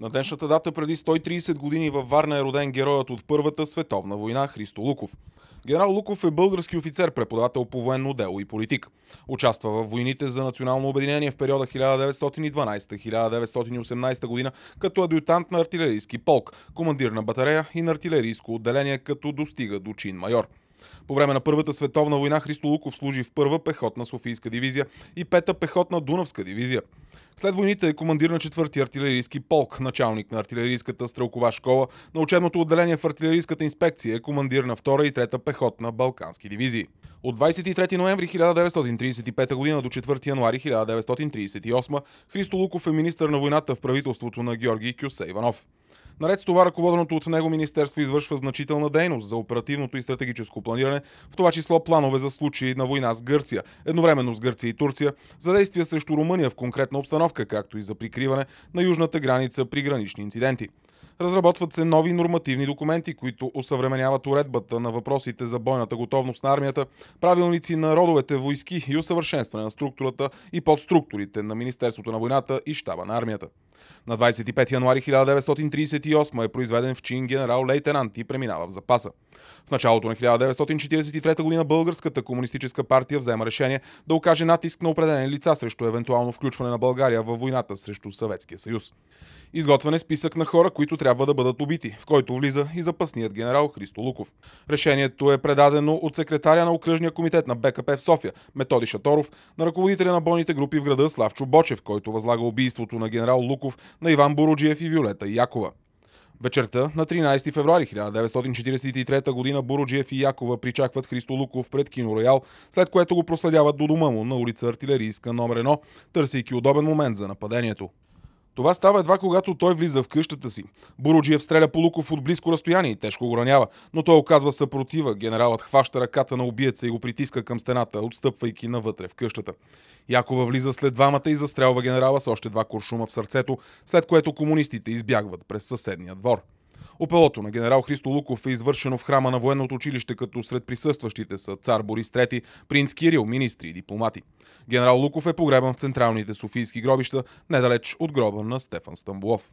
На днешната дата преди 130 години във Варна е роден героят от Първата световна война Христо Луков. Генерал Луков е български офицер, преподавател по военно дело и политик. Участва в войните за национално обединение в периода 1912-1918 година като адютант на артилерийски полк, командир на батарея и на артилерийско отделение, като достига до чин майор. По време на Първата световна война Христо Луков служи в първа пехотна Софийска дивизия и пета пехотна Дунавска дивизия. След войните е командир на 4-ти артилерийски полк, началник на артилерийската стрелкова школа, на учебното отделение в артилерийската инспекция е командир на 2-та и 3-та пехотна балкански дивизии. От 23 ноември 1935 г. до 4 януари 1938 Христо Луков е министър на войната в правителството на Георгий Кюсе Иванов. Наред с това, ръководеното от него министерство извършва значителна дейност за оперативното и стратегическо планиране, в това число планове за случаи на война с Гърция, едновременно с Гърция и Турция, за действия срещу Румъния в конкретна обстановка, както и за прикриване на южната граница при гранични инциденти. Разработват се нови нормативни документи, които осъвременяват уредбата на въпросите за бойната готовност на армията, правилници на родовете войски и усъвършенстване на структурата и подструктурите на Министерството на войната и щаба на армията. На 25 януари 1938 е произведен в чин генерал-лейтенант и преминава в запаса. В началото на 1943 г. Българската комунистическа партия взема решение да окаже натиск на определени лица срещу евентуално включване на България във войната срещу Съветския съюз. Изготвен е списък на хора, които трябва да бъдат убити, в който влиза и запасният генерал Христо Луков. Решението е предадено от секретаря на окръжния комитет на БКП в София, Методи Шаторов, на ръководителя на бойните групи в града Славчо Бочев, който възлага убийството на генерал Луков на Иван Боруджиев и Виолета Якова. Вечерта на 13 февруари 1943 г. Буруджиев и Якова причакват Христо Луков пред Кино Роял, след което го проследяват до дома му на улица Артилерийска номер 1, търсейки удобен момент за нападението. Това става едва когато той влиза в къщата си. Боруджиев стреля по Луков от близко разстояние и тежко го ранява, но той оказва съпротива. Генералът хваща ръката на убиеца и го притиска към стената, отстъпвайки навътре в къщата. Якова влиза след двамата и застрелва генерала с още два куршума в сърцето, след което комунистите избягват през съседния двор. Опелото на генерал Христо Луков е извършено в храма на военното училище, като сред присъстващите са цар Борис III, принц Кирил, министри и дипломати. Генерал Луков е погребан в централните софийски гробища, недалеч от гроба на Стефан Стамбулов.